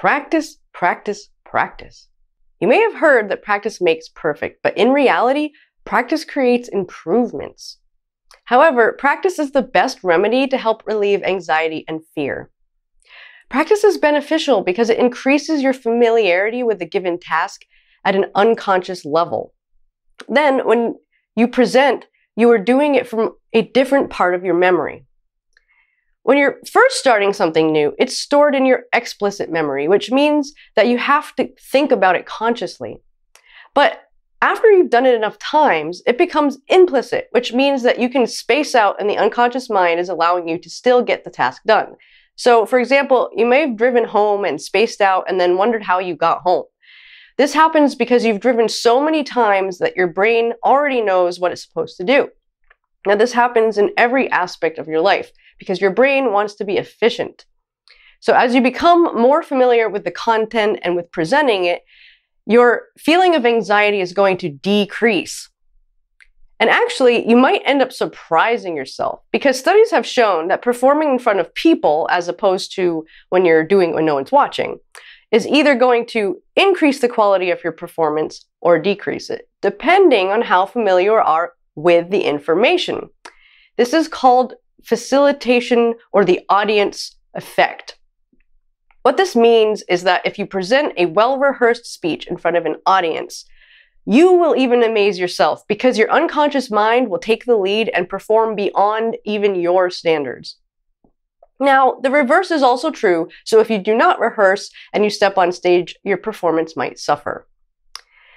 Practice, practice, practice. You may have heard that practice makes perfect, but in reality, practice creates improvements. However, practice is the best remedy to help relieve anxiety and fear. Practice is beneficial because it increases your familiarity with a given task at an unconscious level. Then, when you present, you are doing it from a different part of your memory. When you're first starting something new, it's stored in your explicit memory, which means that you have to think about it consciously. But after you've done it enough times, it becomes implicit, which means that you can space out and the unconscious mind is allowing you to still get the task done. So, for example, you may have driven home and spaced out and then wondered how you got home. This happens because you've driven so many times that your brain already knows what it's supposed to do. Now, this happens in every aspect of your life because your brain wants to be efficient. So as you become more familiar with the content and with presenting it, your feeling of anxiety is going to decrease. And actually, you might end up surprising yourself because studies have shown that performing in front of people as opposed to when you're doing when no one's watching is either going to increase the quality of your performance or decrease it, depending on how familiar you are with the information. This is called facilitation or the audience effect. What this means is that if you present a well rehearsed speech in front of an audience, you will even amaze yourself because your unconscious mind will take the lead and perform beyond even your standards. Now, the reverse is also true, so if you do not rehearse and you step on stage, your performance might suffer.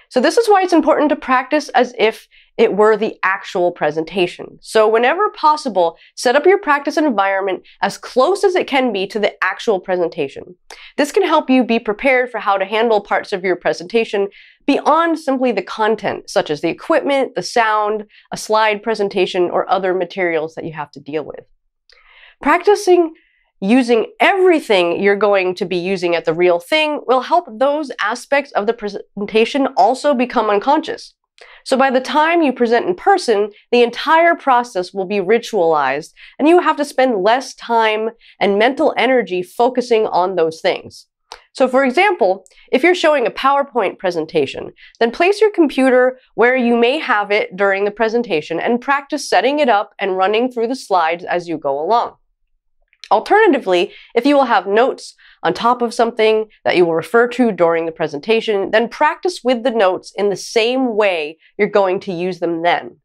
So this is why it's important to practice as if it were the actual presentation. So whenever possible, set up your practice environment as close as it can be to the actual presentation. This can help you be prepared for how to handle parts of your presentation beyond simply the content, such as the equipment, the sound, a slide presentation, or other materials that you have to deal with. Practicing using everything you're going to be using at the real thing will help those aspects of the presentation also become unconscious. So by the time you present in person, the entire process will be ritualized and you have to spend less time and mental energy focusing on those things. So for example, if you're showing a PowerPoint presentation, then place your computer where you may have it during the presentation and practice setting it up and running through the slides as you go along. Alternatively, if you will have notes on top of something that you will refer to during the presentation, then practice with the notes in the same way you're going to use them then.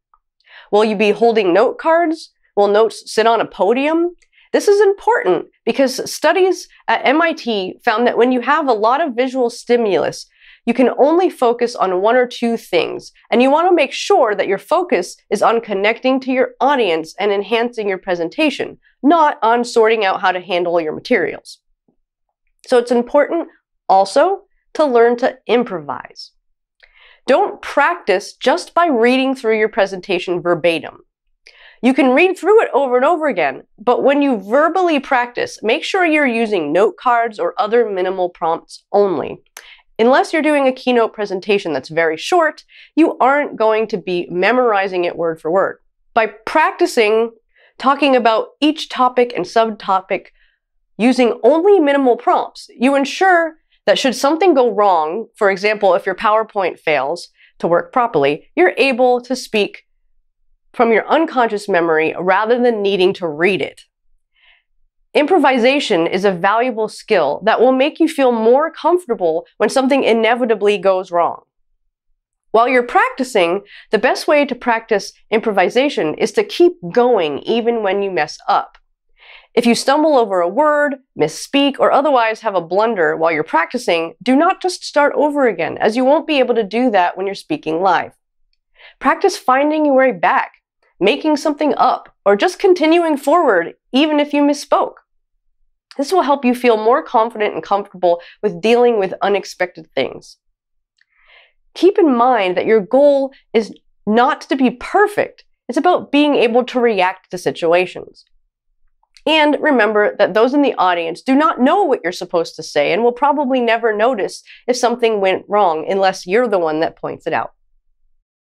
Will you be holding note cards? Will notes sit on a podium? This is important because studies at MIT found that when you have a lot of visual stimulus, you can only focus on one or two things, and you want to make sure that your focus is on connecting to your audience and enhancing your presentation, not on sorting out how to handle your materials. So it's important also to learn to improvise. Don't practice just by reading through your presentation verbatim. You can read through it over and over again, but when you verbally practice, make sure you're using note cards or other minimal prompts only. Unless you're doing a keynote presentation that's very short, you aren't going to be memorizing it word for word. By practicing talking about each topic and subtopic using only minimal prompts, you ensure that should something go wrong, for example, if your PowerPoint fails to work properly, you're able to speak from your unconscious memory rather than needing to read it. Improvisation is a valuable skill that will make you feel more comfortable when something inevitably goes wrong. While you're practicing, the best way to practice improvisation is to keep going even when you mess up. If you stumble over a word, misspeak, or otherwise have a blunder while you're practicing, do not just start over again, as you won't be able to do that when you're speaking live. Practice finding your way back, making something up, or just continuing forward even if you misspoke. This will help you feel more confident and comfortable with dealing with unexpected things. Keep in mind that your goal is not to be perfect. It's about being able to react to situations. And remember that those in the audience do not know what you're supposed to say and will probably never notice if something went wrong unless you're the one that points it out.